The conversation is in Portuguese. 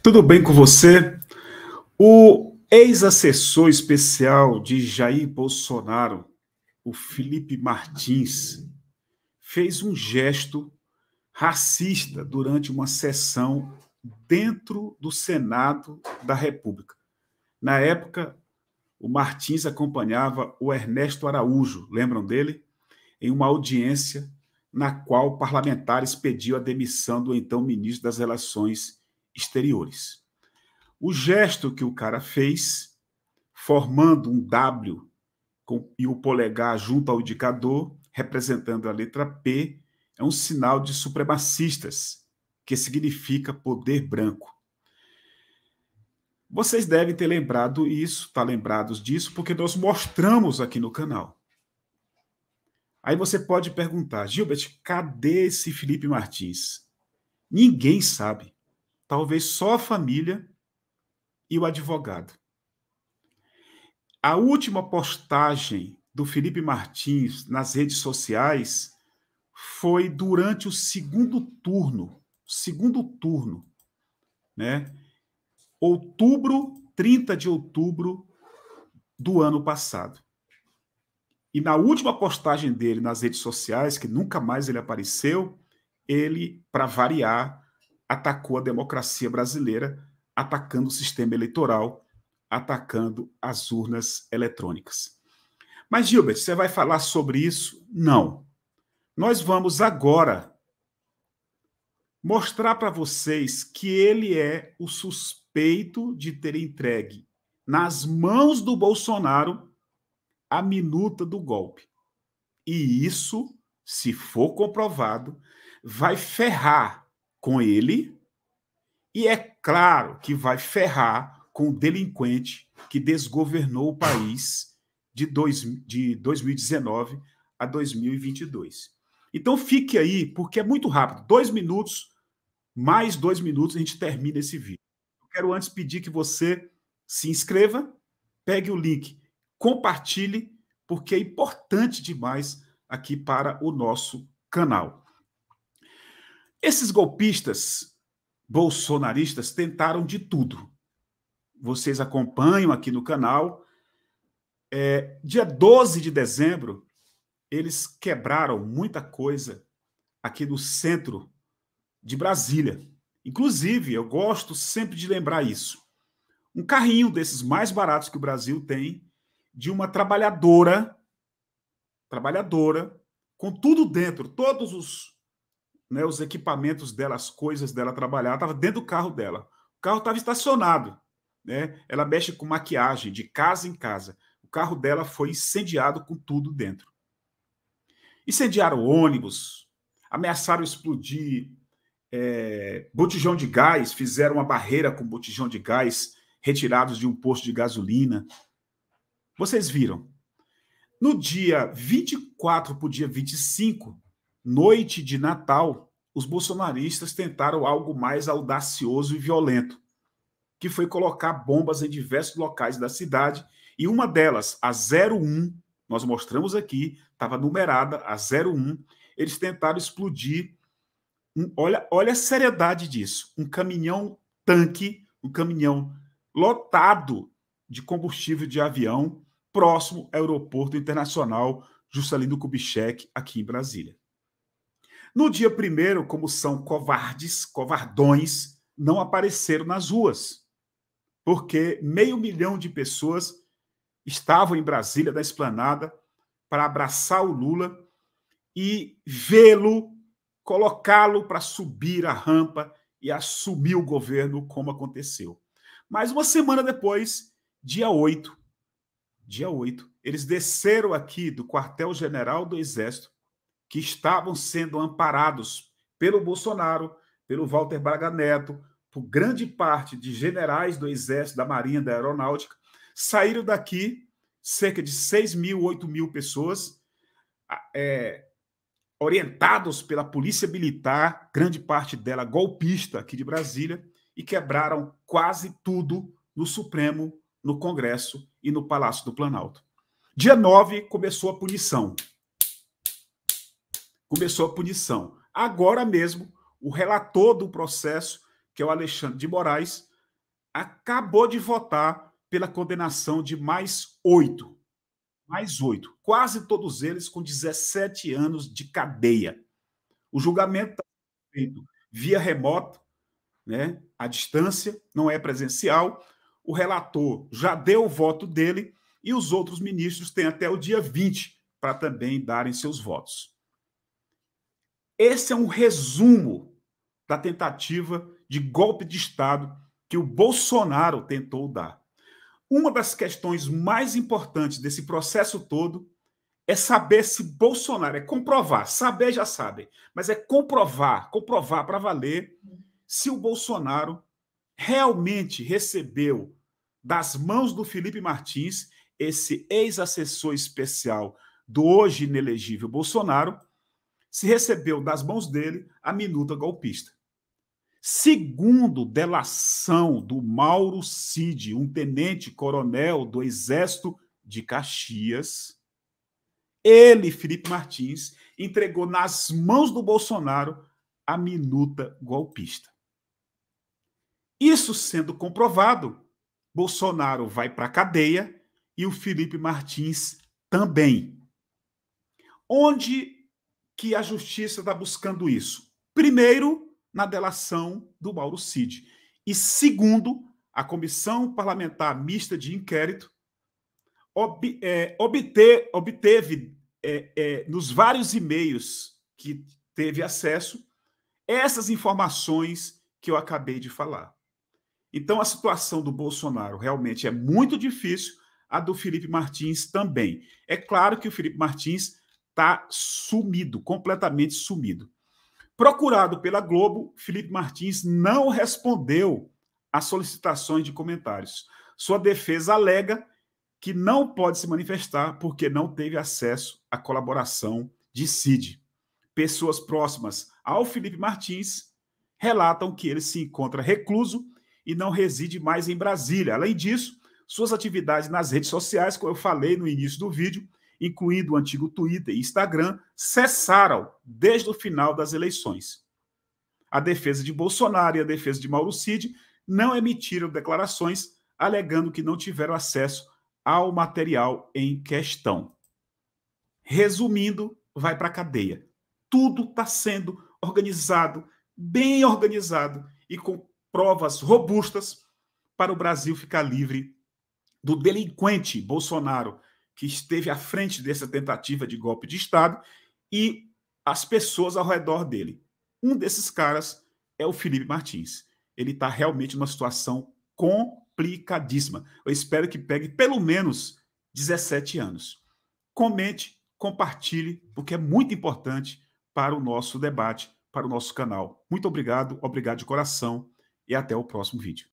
Tudo bem com você? O ex-assessor especial de Jair Bolsonaro, o Felipe Martins, fez um gesto racista durante uma sessão dentro do Senado da República. Na época, o Martins acompanhava o Ernesto Araújo, lembram dele? Em uma audiência na qual parlamentares pediam a demissão do então ministro das Relações exteriores. O gesto que o cara fez, formando um W com, e o polegar junto ao indicador, representando a letra P, é um sinal de supremacistas, que significa poder branco. Vocês devem ter lembrado isso, estar tá lembrados disso, porque nós mostramos aqui no canal. Aí você pode perguntar, Gilbert, cadê esse Felipe Martins? Ninguém sabe talvez só a família e o advogado. A última postagem do Felipe Martins nas redes sociais foi durante o segundo turno, segundo turno, né? Outubro, 30 de outubro do ano passado. E na última postagem dele nas redes sociais, que nunca mais ele apareceu, ele, para variar, atacou a democracia brasileira, atacando o sistema eleitoral, atacando as urnas eletrônicas. Mas, Gilbert, você vai falar sobre isso? Não. Nós vamos agora mostrar para vocês que ele é o suspeito de ter entregue nas mãos do Bolsonaro a minuta do golpe. E isso, se for comprovado, vai ferrar com ele, e é claro que vai ferrar com o delinquente que desgovernou o país de, dois, de 2019 a 2022. Então fique aí, porque é muito rápido dois minutos, mais dois minutos, a gente termina esse vídeo. Eu quero antes pedir que você se inscreva, pegue o link, compartilhe, porque é importante demais aqui para o nosso canal. Esses golpistas bolsonaristas tentaram de tudo. Vocês acompanham aqui no canal. É, dia 12 de dezembro, eles quebraram muita coisa aqui no centro de Brasília. Inclusive, eu gosto sempre de lembrar isso. Um carrinho desses mais baratos que o Brasil tem, de uma trabalhadora, trabalhadora, com tudo dentro, todos os né, os equipamentos dela, as coisas dela trabalhar, estava dentro do carro dela. O carro estava estacionado. Né? Ela mexe com maquiagem de casa em casa. O carro dela foi incendiado com tudo dentro. Incendiaram ônibus, ameaçaram explodir é, botijão de gás, fizeram uma barreira com botijão de gás retirados de um posto de gasolina. Vocês viram. No dia 24 para o dia 25, noite de Natal, os bolsonaristas tentaram algo mais audacioso e violento, que foi colocar bombas em diversos locais da cidade, e uma delas, a 01, nós mostramos aqui, estava numerada a 01, eles tentaram explodir. Um, olha, olha a seriedade disso: um caminhão tanque, um caminhão lotado de combustível de avião próximo ao aeroporto internacional Juscelino Kubitschek, aqui em Brasília. No dia primeiro, como são covardes, covardões, não apareceram nas ruas, porque meio milhão de pessoas estavam em Brasília, na esplanada, para abraçar o Lula e vê-lo, colocá-lo para subir a rampa e assumir o governo, como aconteceu. Mas uma semana depois, dia 8, dia 8, eles desceram aqui do quartel-general do Exército que estavam sendo amparados pelo Bolsonaro, pelo Walter Braga Neto, por grande parte de generais do Exército, da Marinha, da Aeronáutica, saíram daqui cerca de 6 mil, 8 mil pessoas, é, orientados pela polícia militar, grande parte dela golpista aqui de Brasília, e quebraram quase tudo no Supremo, no Congresso e no Palácio do Planalto. Dia 9 começou a punição começou a punição. Agora mesmo, o relator do processo, que é o Alexandre de Moraes, acabou de votar pela condenação de mais oito. Mais oito. Quase todos eles com 17 anos de cadeia. O julgamento está feito via remoto, né, à distância, não é presencial. O relator já deu o voto dele e os outros ministros têm até o dia 20 para também darem seus votos. Esse é um resumo da tentativa de golpe de Estado que o Bolsonaro tentou dar. Uma das questões mais importantes desse processo todo é saber se Bolsonaro, é comprovar, saber já sabem, mas é comprovar, comprovar para valer se o Bolsonaro realmente recebeu das mãos do Felipe Martins, esse ex-assessor especial do hoje inelegível Bolsonaro, se recebeu das mãos dele a minuta golpista. Segundo delação do Mauro Cid, um tenente-coronel do Exército de Caxias, ele, Felipe Martins, entregou nas mãos do Bolsonaro a minuta golpista. Isso sendo comprovado, Bolsonaro vai para a cadeia e o Felipe Martins também. Onde que a justiça está buscando isso? Primeiro, na delação do Mauro Cid. E segundo, a comissão parlamentar mista de inquérito ob, é, obter, obteve é, é, nos vários e-mails que teve acesso essas informações que eu acabei de falar. Então, a situação do Bolsonaro realmente é muito difícil, a do Felipe Martins também. É claro que o Felipe Martins está sumido, completamente sumido. Procurado pela Globo, Felipe Martins não respondeu às solicitações de comentários. Sua defesa alega que não pode se manifestar porque não teve acesso à colaboração de Cid. Pessoas próximas ao Felipe Martins relatam que ele se encontra recluso e não reside mais em Brasília. Além disso, suas atividades nas redes sociais, como eu falei no início do vídeo, incluindo o antigo Twitter e Instagram, cessaram desde o final das eleições. A defesa de Bolsonaro e a defesa de Mauro Cid não emitiram declarações alegando que não tiveram acesso ao material em questão. Resumindo, vai para a cadeia. Tudo está sendo organizado, bem organizado e com provas robustas para o Brasil ficar livre do delinquente Bolsonaro que esteve à frente dessa tentativa de golpe de Estado e as pessoas ao redor dele. Um desses caras é o Felipe Martins. Ele está realmente numa situação complicadíssima. Eu espero que pegue pelo menos 17 anos. Comente, compartilhe, porque é muito importante para o nosso debate, para o nosso canal. Muito obrigado, obrigado de coração e até o próximo vídeo.